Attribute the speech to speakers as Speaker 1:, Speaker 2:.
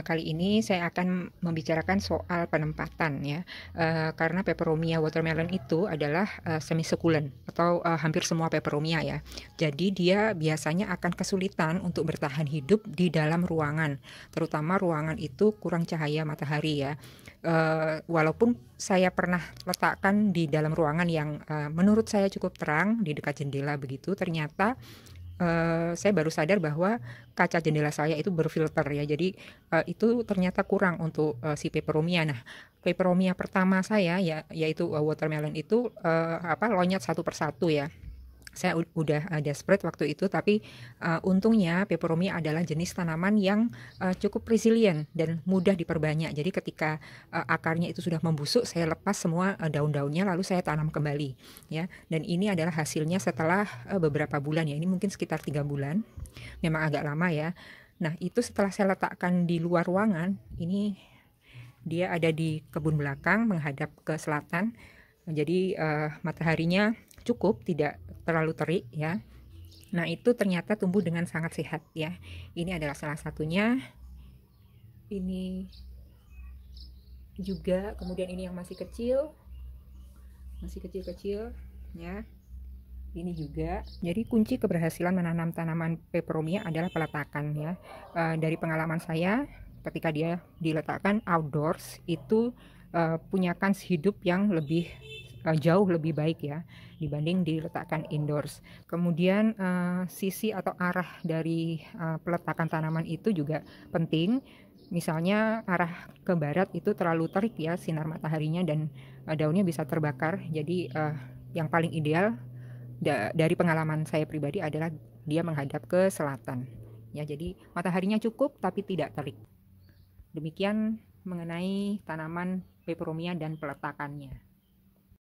Speaker 1: Eh, kali ini saya akan membicarakan soal penempatan ya, uh, karena peperomia watermelon itu adalah uh, semi sekulen atau uh, hampir semua peperomia ya. Jadi dia biasanya akan kesulitan untuk bertahan hidup di dalam ruangan, terutama ruangan itu kurang cahaya matahari ya. Uh, walaupun saya pernah letakkan di dalam ruangan yang uh, menurut saya cukup terang di dekat jendela begitu, ternyata uh, saya baru sadar bahwa kaca jendela saya itu berfilter ya. Jadi uh, itu ternyata kurang untuk uh, si peperomia. Nah, peperomia pertama saya ya yaitu uh, watermelon itu uh, apa loncat satu persatu ya saya udah uh, desperate waktu itu tapi uh, untungnya peperomia adalah jenis tanaman yang uh, cukup resilient dan mudah diperbanyak jadi ketika uh, akarnya itu sudah membusuk saya lepas semua uh, daun-daunnya lalu saya tanam kembali ya dan ini adalah hasilnya setelah uh, beberapa bulan ya ini mungkin sekitar tiga bulan memang agak lama ya nah itu setelah saya letakkan di luar ruangan ini dia ada di kebun belakang menghadap ke selatan jadi uh, mataharinya cukup tidak terlalu terik ya. Nah, itu ternyata tumbuh dengan sangat sehat ya. Ini adalah salah satunya. Ini juga, kemudian ini yang masih kecil. Masih kecil-kecil ya. Ini juga. Jadi kunci keberhasilan menanam tanaman peperomia adalah peletakan ya. E, dari pengalaman saya ketika dia diletakkan outdoors itu e, eh, punyakan hidup yang lebih Eh, jauh lebih baik ya dibanding diletakkan indoors. Kemudian uh, sisi atau arah dari uh, peletakan tanaman itu juga penting. Misalnya arah ke barat itu terlalu terik ya sinar mataharinya dan uh, daunnya bisa terbakar. Jadi uh, yang paling ideal da dari pengalaman saya pribadi adalah dia menghadap ke selatan. Ya, jadi mataharinya cukup tapi tidak terik. Demikian mengenai tanaman peperomia dan peletakannya.